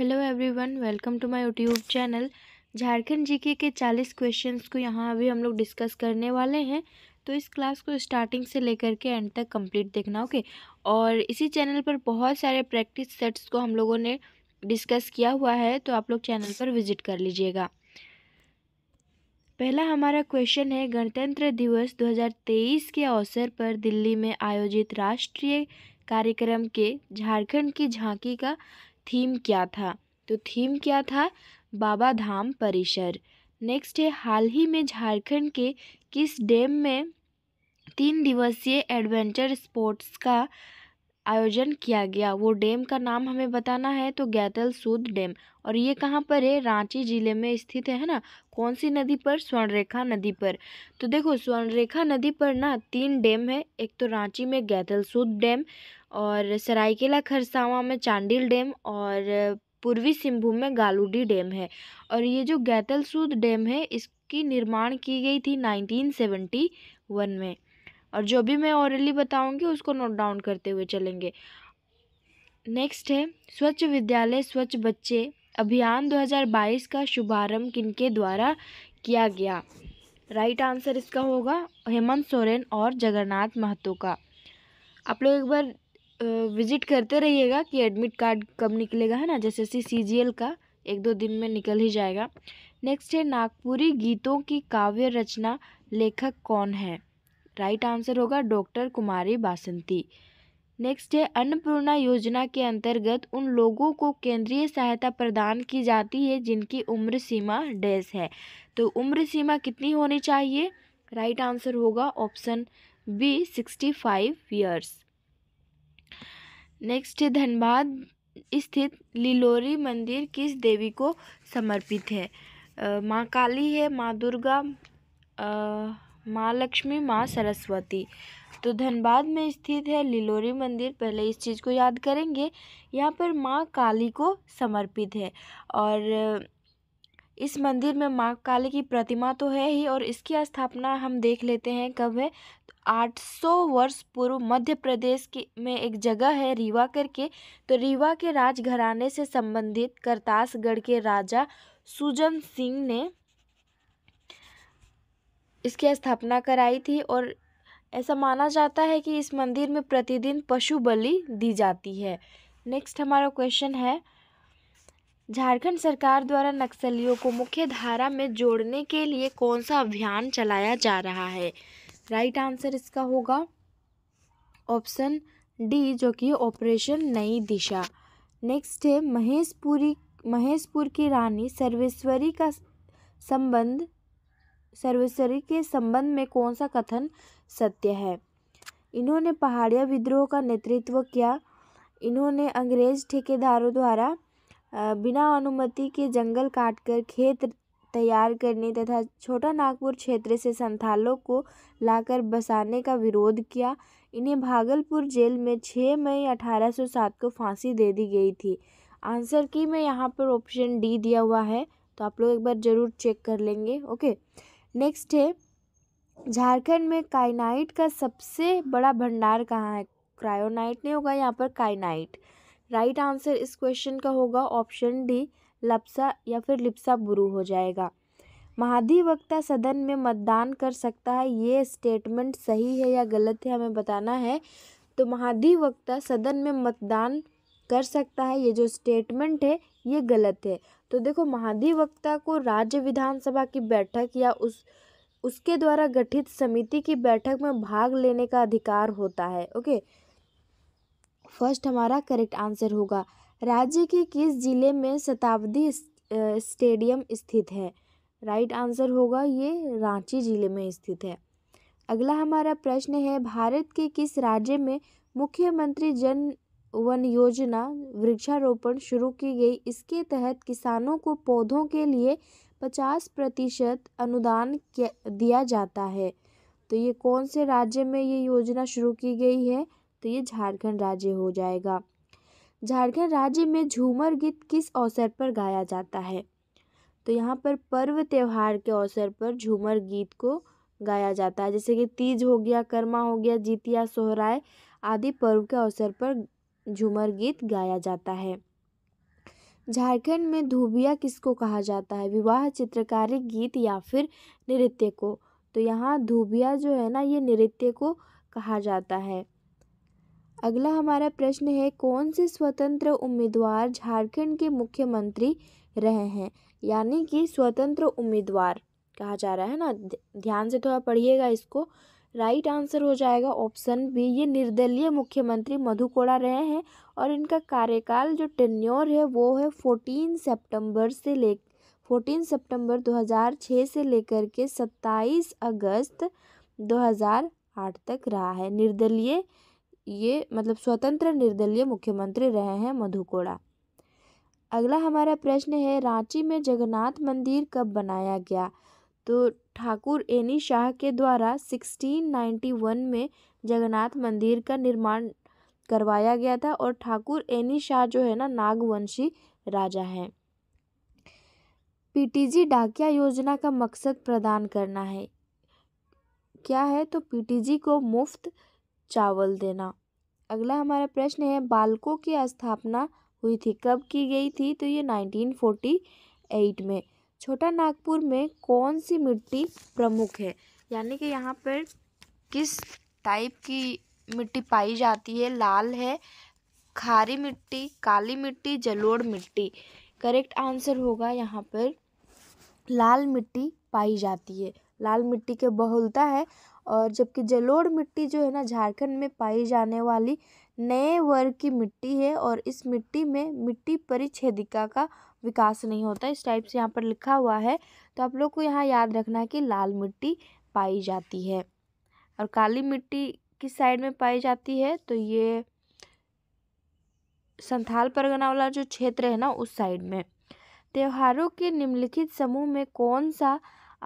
hello everyone welcome to my YouTube channel Jharkhand GK के चालीस questions को यहाँ अभी हम लोग डिस्कस करने वाले हैं तो इस क्लास को स्टार्टिंग से लेकर के एंड तक कंप्लीट देखना ओके और इसी चैनल पर बहुत सारे प्रैक्टिस सेट्स को हम लोगों ने डिस्कस किया हुआ है तो आप लोग चैनल पर विजिट कर लीजिएगा पहला हमारा क्वेश्चन है गणतंत्र दिवस दो के अवसर पर दिल्ली में आयोजित राष्ट्रीय कार्यक्रम के झारखंड की झांकी का थीम क्या था तो थीम क्या था बाबा धाम परिसर नेक्स्ट है हाल ही में झारखंड के किस डैम में तीन दिवसीय एडवेंचर स्पोर्ट्स का आयोजन किया गया वो डैम का नाम हमें बताना है तो गैतल सूद डैम और ये कहाँ पर है रांची जिले में स्थित है ना कौन सी नदी पर स्वर्णरेखा नदी पर तो देखो स्वर्णरेखा नदी पर ना तीन डैम है एक तो रांची में गैतल सूद डैम और सरायकेला खरसावां में चांडिल डैम और पूर्वी सिंहभूम में गालुडी डैम है और ये जो गैतलसूद डैम है इसकी निर्माण की गई थी नाइनटीन सेवेंटी वन में और जो भी मैं औरली बताऊंगी उसको नोट डाउन करते हुए चलेंगे नेक्स्ट है स्वच्छ विद्यालय स्वच्छ बच्चे अभियान 2022 का शुभारंभ किनके द्वारा किया गया राइट आंसर इसका होगा हेमंत सोरेन और जगन्नाथ महतो का आप लोग एक बार विजिट करते रहिएगा कि एडमिट कार्ड कब निकलेगा है ना जैसे सी सी का एक दो दिन में निकल ही जाएगा नेक्स्ट है नागपुरी गीतों की काव्य रचना लेखक कौन है राइट आंसर होगा डॉक्टर कुमारी बासंती नेक्स्ट है अन्नपूर्णा योजना के अंतर्गत उन लोगों को केंद्रीय सहायता प्रदान की जाती है जिनकी उम्र सीमा डेस है तो उम्र सीमा कितनी होनी चाहिए राइट आंसर होगा option B sixty five years next Dhanbad स्थित लिलोरी मंदिर किस देवी को समर्पित है माँ काली है माँ दुर्गा माँ लक्ष्मी माँ सरस्वती तो धनबाद में स्थित है लिलोरी मंदिर पहले इस चीज़ को याद करेंगे यहाँ पर माँ काली को समर्पित है और इस मंदिर में माँ काली की प्रतिमा तो है ही और इसकी स्थापना हम देख लेते हैं कब है आठ सौ वर्ष पूर्व मध्य प्रदेश की में एक जगह है रीवा करके तो रीवा के राजघराने से संबंधित करतासगढ़ के राजा सुजन सिंह ने इसकी स्थापना कराई थी और ऐसा माना जाता है कि इस मंदिर में प्रतिदिन पशु बलि दी जाती है नेक्स्ट हमारा क्वेश्चन है झारखंड सरकार द्वारा नक्सलियों को मुख्य धारा में जोड़ने के लिए कौन सा अभियान चलाया जा रहा है राइट आंसर इसका होगा ऑप्शन डी जो कि ऑपरेशन नई दिशा नेक्स्ट है महेशपुरी महेशपुर की रानी सर्वेश्वरी का संबंध सर्वेश्वरी के संबंध में कौन सा कथन सत्य है इन्होंने पहाड़िया विद्रोह का नेतृत्व किया इन्होंने अंग्रेज ठेकेदारों द्वारा बिना अनुमति के जंगल काटकर खेत तैयार करने तथा छोटा नागपुर क्षेत्र से संथालों को लाकर बसाने का विरोध किया इन्हें भागलपुर जेल में छः मई 1807 को फांसी दे दी गई थी आंसर की मैं यहाँ पर ऑप्शन डी दिया हुआ है तो आप लोग एक बार ज़रूर चेक कर लेंगे ओके नेक्स्ट है झारखंड में काइनाइट का सबसे बड़ा भंडार कहाँ है क्रायोनाइट नहीं होगा यहाँ पर काइनाइट राइट आंसर इस क्वेश्चन का होगा ऑप्शन डी लप्सा या फिर लिप्सा बुरू हो जाएगा महाधिवक्ता सदन में मतदान कर सकता है ये स्टेटमेंट सही है या गलत है हमें बताना है तो महाधिवक्ता सदन में मतदान कर सकता है ये जो स्टेटमेंट है ये गलत है तो देखो महाधिवक्ता को राज्य विधानसभा की बैठक या उस उसके द्वारा गठित समिति की बैठक में भाग लेने का अधिकार होता है ओके फर्स्ट हमारा करेक्ट आंसर होगा राज्य के किस जिले में शताब्दी स्टेडियम स्थित है राइट आंसर होगा ये रांची जिले में स्थित है अगला हमारा प्रश्न है भारत के किस राज्य में मुख्यमंत्री जन वन योजना वृक्षारोपण शुरू की गई इसके तहत किसानों को पौधों के लिए पचास प्रतिशत अनुदान दिया जाता है तो ये कौन से राज्य में ये योजना शुरू की गई है तो ये झारखंड राज्य हो जाएगा झारखंड राज्य में झूमर गीत किस अवसर पर गाया जाता है तो यहाँ पर पर्व त्यौहार के अवसर पर झूमर गीत को गाया जाता है जैसे कि तीज हो गया कर्मा हो गया जीतिया सोहराय आदि पर्व के अवसर पर झूमर गीत गाया जाता है झारखंड में धूबिया किसको कहा जाता है विवाह चित्रकारी गीत या फिर नृत्य को तो यहाँ धूबिया जो है ना ये नृत्य को कहा जाता है अगला हमारा प्रश्न है कौन से स्वतंत्र उम्मीदवार झारखंड के मुख्यमंत्री रहे हैं यानी कि स्वतंत्र उम्मीदवार कहा जा रहा है ना ध्यान से थोड़ा पढ़िएगा इसको राइट आंसर हो जाएगा ऑप्शन बी ये निर्दलीय मुख्यमंत्री मधु कोड़ा रहे हैं और इनका कार्यकाल जो टेन्योर है वो है फोर्टीन सेप्टेम्बर से ले फोर्टीन हज़ार छः से लेकर के सत्ताईस अगस्त आठ तक रहा है निर्दलीय ये मतलब स्वतंत्र निर्दलीय मुख्यमंत्री रहे हैं मधुकोड़ा अगला हमारा प्रश्न है रांची में जगन्नाथ मंदिर कब बनाया गया तो ठाकुर एनी शाह के द्वारा 1691 में जगन्नाथ मंदिर का निर्माण करवाया गया था और ठाकुर एनी शाह जो है ना नागवंशी राजा हैं पीटीजी डाकिया योजना का मकसद प्रदान करना है क्या है तो पीटीजी को मुफ्त चावल देना अगला हमारा प्रश्न है बालकों की स्थापना हुई थी कब की गई थी तो ये 1948 में छोटा नागपुर में कौन सी मिट्टी प्रमुख है यानी कि यहाँ पर किस टाइप की मिट्टी पाई जाती है लाल है खारी मिट्टी काली मिट्टी जलोड़ मिट्टी करेक्ट आंसर होगा यहाँ पर लाल मिट्टी पाई जाती है लाल मिट्टी के बहुलता है और जबकि जलोढ़ मिट्टी जो है ना झारखंड में पाई जाने वाली नए वर्ग की मिट्टी है और इस मिट्टी में मिट्टी परिच्छेदिका का विकास नहीं होता इस टाइप से यहाँ पर लिखा हुआ है तो आप लोग को यहाँ याद रखना है कि लाल मिट्टी पाई जाती है और काली मिट्टी किस साइड में पाई जाती है तो ये संथाल परगना वाला जो क्षेत्र है ना उस साइड में त्योहारों के निम्नलिखित समूह में कौन सा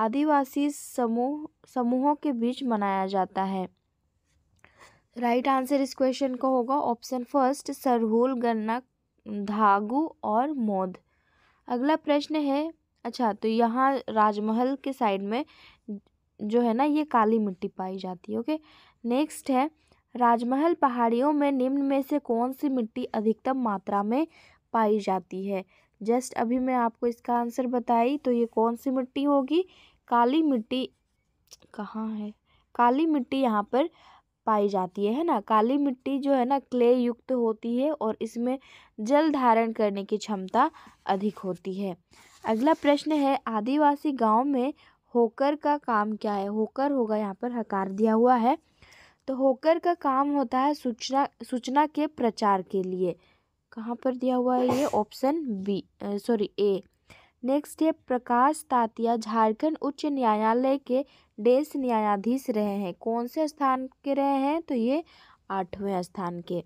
आदिवासी समूह समूहों के बीच मनाया जाता है राइट आंसर इस क्वेश्चन का होगा ऑप्शन फर्स्ट सरहुल गन्ना धागु और मोद अगला प्रश्न है अच्छा तो यहाँ राजमहल के साइड में जो है ना ये काली मिट्टी पाई जाती है ओके नेक्स्ट है राजमहल पहाड़ियों में निम्न में से कौन सी मिट्टी अधिकतम मात्रा में पाई जाती है जस्ट अभी मैं आपको इसका आंसर बताई तो ये कौन सी मिट्टी होगी काली मिट्टी कहाँ है काली मिट्टी यहाँ पर पाई जाती है है ना काली मिट्टी जो है ना क्ले युक्त होती है और इसमें जल धारण करने की क्षमता अधिक होती है अगला प्रश्न है आदिवासी गांव में होकर का काम क्या है होकर होगा यहाँ पर हकार दिया हुआ है तो होकर का काम होता है सूचना सूचना के प्रचार के लिए कहाँ पर दिया हुआ है ये option B sorry A next है प्रकाश तातिया झारखंड उच्च न्यायालय के डेस्क न्यायाधीश रहे हैं कौन से स्थान के रहे हैं तो ये आठवें स्थान के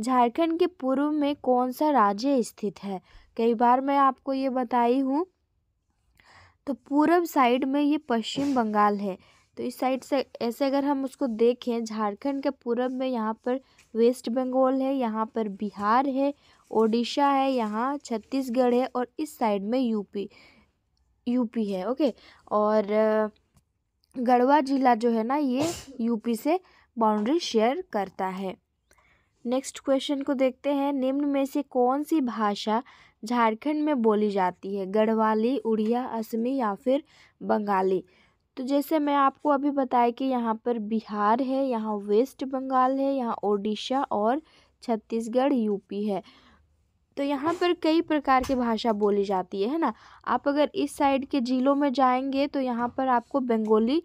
झारखंड के पूर्व में कौन सा राज्य स्थित है कई बार मैं आपको ये बताई हूँ तो पूर्व साइड में ये पश्चिम बंगाल है तो इस साइड से ऐसे अगर हम उसको देखें झारखंड के पूरब में यहाँ पर वेस्ट बंगाल है यहाँ पर बिहार है ओडिशा है यहाँ छत्तीसगढ़ है और इस साइड में यूपी यूपी है ओके और गढ़वा जिला जो है ना ये यूपी से बाउंड्री शेयर करता है नेक्स्ट क्वेश्चन को देखते हैं निम्न में से कौन सी भाषा झारखंड में बोली जाती है गढ़वाली उड़िया असमी या फिर बंगाली तो जैसे मैं आपको अभी बताया कि यहाँ पर बिहार है यहाँ वेस्ट बंगाल है यहाँ ओडिशा और छत्तीसगढ़ यूपी है तो यहाँ पर कई प्रकार की भाषा बोली जाती है है ना आप अगर इस साइड के ज़िलों में जाएंगे तो यहाँ पर आपको बंगाली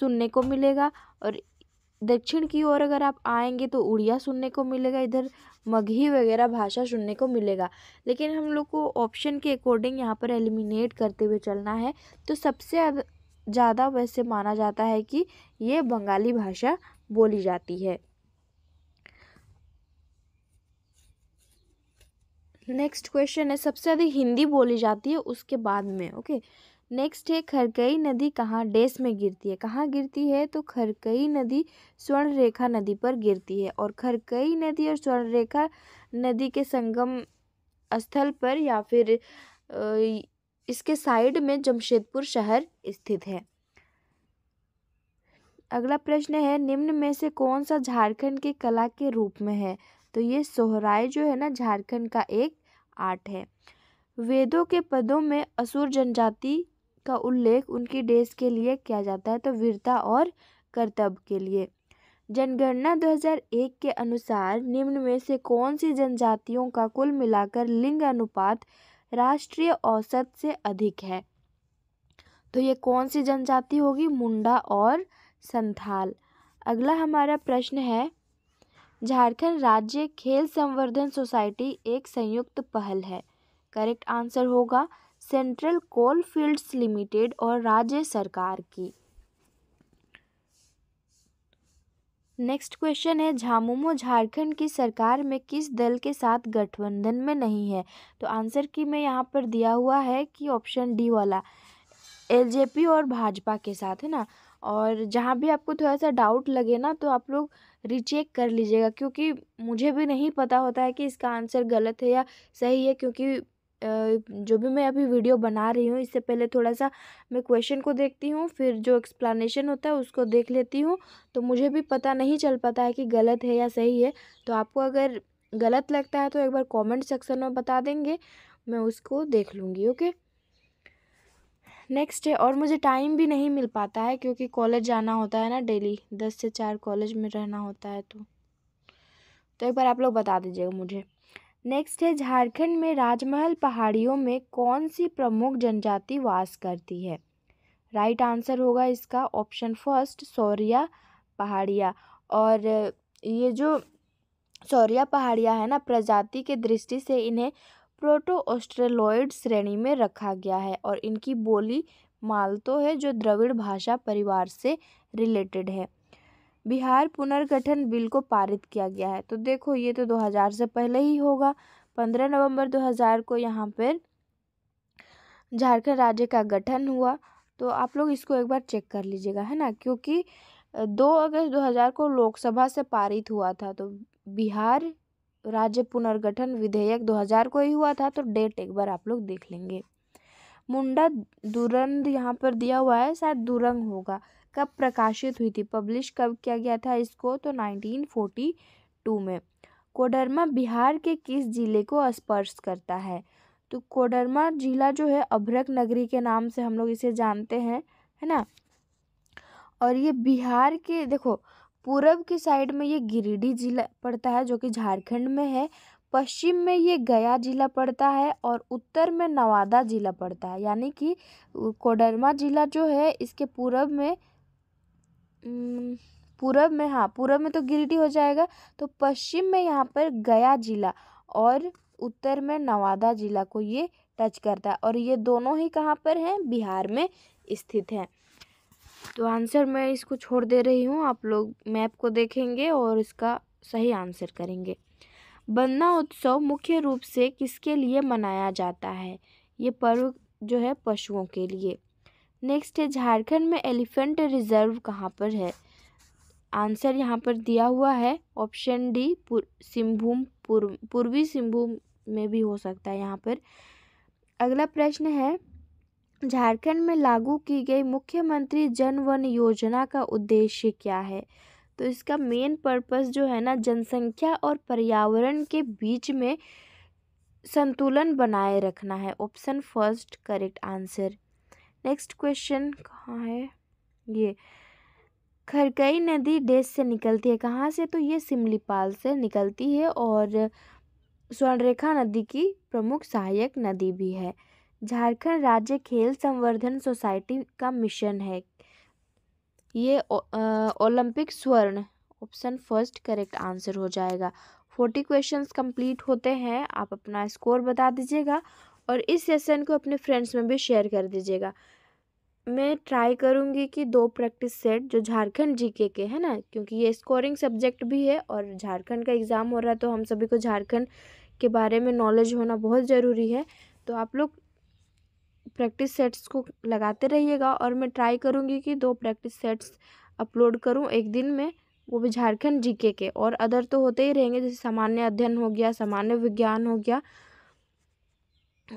सुनने को मिलेगा और दक्षिण की ओर अगर आप आएंगे तो उड़िया सुनने को मिलेगा इधर मगही वगैरह भाषा सुनने को मिलेगा लेकिन हम लोग को ऑप्शन के अकॉर्डिंग यहाँ पर एलिमिनेट करते हुए चलना है तो सबसे ज़्यादा वैसे माना जाता है कि ये बंगाली भाषा बोली जाती है नेक्स्ट क्वेश्चन है सबसे अधिक हिंदी बोली जाती है उसके बाद में ओके नेक्स्ट है खरकई नदी कहाँ डेस में गिरती है कहाँ गिरती है तो खरकई नदी स्वर्ण रेखा नदी पर गिरती है और खरकई नदी और स्वर्ण रेखा नदी के संगम स्थल पर या फिर इसके साइड में जमशेदपुर शहर स्थित है अगला प्रश्न है निम्न में से कौन सा झारखंड की कला के रूप में है तो ये सोहराय जो है ना झारखंड का एक आर्ट है वेदों के पदों में असुर जनजाति का उल्लेख उनकी डेस के लिए किया जाता है तो वीरता और कर्तव्य के लिए जनगणना 2001 के अनुसार निम्न में से कौन सी जनजातियों का कुल मिलाकर लिंग अनुपात राष्ट्रीय औसत से अधिक है तो ये कौन सी जनजाति होगी मुंडा और संथाल अगला हमारा प्रश्न है झारखंड राज्य खेल संवर्धन सोसाइटी एक संयुक्त पहल है करेक्ट आंसर होगा सेंट्रल कोल फील्ड्स लिमिटेड और राज्य सरकार की नेक्स्ट क्वेश्चन है झामुमो झारखंड की सरकार में किस दल के साथ गठबंधन में नहीं है तो आंसर की मैं यहाँ पर दिया हुआ है कि ऑप्शन डी वाला एलजेपी और भाजपा के साथ है ना और जहाँ भी आपको थोड़ा सा डाउट लगे ना तो आप लोग रिचेक कर लीजिएगा क्योंकि मुझे भी नहीं पता होता है कि इसका आंसर गलत है या सही है क्योंकि जो भी मैं अभी वीडियो बना रही हूँ इससे पहले थोड़ा सा मैं क्वेश्चन को देखती हूँ फिर जो एक्सप्लानेशन होता है उसको देख लेती हूँ तो मुझे भी पता नहीं चल पाता है कि गलत है या सही है तो आपको अगर गलत लगता है तो एक बार कमेंट सेक्शन में बता देंगे मैं उसको देख लूँगी ओके नेक्स्ट है और मुझे टाइम भी नहीं मिल पाता है क्योंकि कॉलेज जाना होता है ना डेली दस से चार कॉलेज में रहना होता है तो, तो एक बार आप लोग बता दीजिएगा मुझे नेक्स्ट है झारखंड में राजमहल पहाड़ियों में कौन सी प्रमुख जनजाति वास करती है राइट आंसर होगा इसका ऑप्शन फर्स्ट सौरिया पहाड़िया और ये जो सौरिया पहाड़िया है ना प्रजाति के दृष्टि से इन्हें प्रोटो ऑस्ट्रेलॉयड श्रेणी में रखा गया है और इनकी बोली मालतो है जो द्रविड़ भाषा परिवार से रिलेटेड है बिहार पुनर्गठन बिल को पारित किया गया है तो देखो ये तो 2000 से पहले ही होगा 15 नवंबर 2000 को यहाँ पर झारखंड राज्य का गठन हुआ तो आप लोग इसको एक बार चेक कर लीजिएगा है ना क्योंकि दो अगस्त 2000 को लोकसभा से पारित हुआ था तो बिहार राज्य पुनर्गठन विधेयक 2000 को ही हुआ था तो डेट एक बार आप लोग देख लेंगे मुंडा दुरंद यहाँ पर दिया हुआ है शायद दुरंग होगा कब प्रकाशित हुई थी पब्लिश कब किया गया था इसको तो 1942 में कोडरमा बिहार के किस ज़िले को स्पर्श करता है तो कोडरमा जिला जो है अभ्रक नगरी के नाम से हम लोग इसे जानते हैं है ना और ये बिहार के देखो पूरब की साइड में ये गिरिडीह जिला पड़ता है जो कि झारखंड में है पश्चिम में ये गया जिला पड़ता है और उत्तर में नवादा जिला पड़ता है यानी कि कोडरमा जिला जो है इसके पूरब में पूर्व में हाँ पूर्व में तो गिरिडीह हो जाएगा तो पश्चिम में यहाँ पर गया ज़िला और उत्तर में नवादा ज़िला को ये टच करता है और ये दोनों ही कहाँ पर हैं बिहार में स्थित हैं तो आंसर मैं इसको छोड़ दे रही हूँ आप लोग मैप को देखेंगे और इसका सही आंसर करेंगे बंदना उत्सव मुख्य रूप से किसके लिए मनाया जाता है ये पर्व जो है पशुओं के लिए नेक्स्ट है झारखंड में एलिफेंट रिजर्व कहाँ पर है आंसर यहाँ पर दिया हुआ है ऑप्शन डी पुर, सिंभूम पूर्व पूर्वी सिंभूम में भी हो सकता है यहाँ पर अगला प्रश्न है झारखंड में लागू की गई मुख्यमंत्री जन वन योजना का उद्देश्य क्या है तो इसका मेन पर्पस जो है ना जनसंख्या और पर्यावरण के बीच में संतुलन बनाए रखना है option first correct answer next question कहाँ है ये खरकई नदी देश से निकलती है कहाँ से तो ये सिमलीपाल से निकलती है और स्वर्णरेखा नदी की प्रमुख सहायक नदी भी है झारखंड राज्य खेल संवर्धन सोसाइटी का मिशन है ये ओलंपिक स्वर्ण ऑप्शन फर्स्ट करेक्ट आंसर हो जाएगा फोर्टी क्वेश्चंस कंप्लीट होते हैं आप अपना स्कोर बता दीजिएगा और इस सेशन को अपने फ्रेंड्स में भी शेयर कर दीजिएगा मैं ट्राई करूँगी कि दो प्रैक्टिस सेट जो झारखंड जीके के है ना क्योंकि ये स्कोरिंग सब्जेक्ट भी है और झारखंड का एग्ज़ाम हो रहा है तो हम सभी को झारखंड के बारे में नॉलेज होना बहुत ज़रूरी है तो आप लोग प्रैक्टिस सेट्स को लगाते रहिएगा और मैं ट्राई करूँगी कि दो प्रैक्टिस सेट्स अपलोड करूँ एक दिन में वो भी झारखंड जीके के और अदर तो होते ही रहेंगे जैसे सामान्य अध्ययन हो गया सामान्य विज्ञान हो गया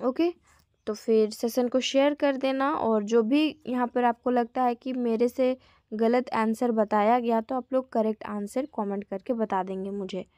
ओके तो फिर सेशन को शेयर कर देना और जो भी यहाँ पर आपको लगता है कि मेरे से गलत आंसर बताया गया तो आप लोग करेक्ट आंसर कमेंट करके बता देंगे मुझे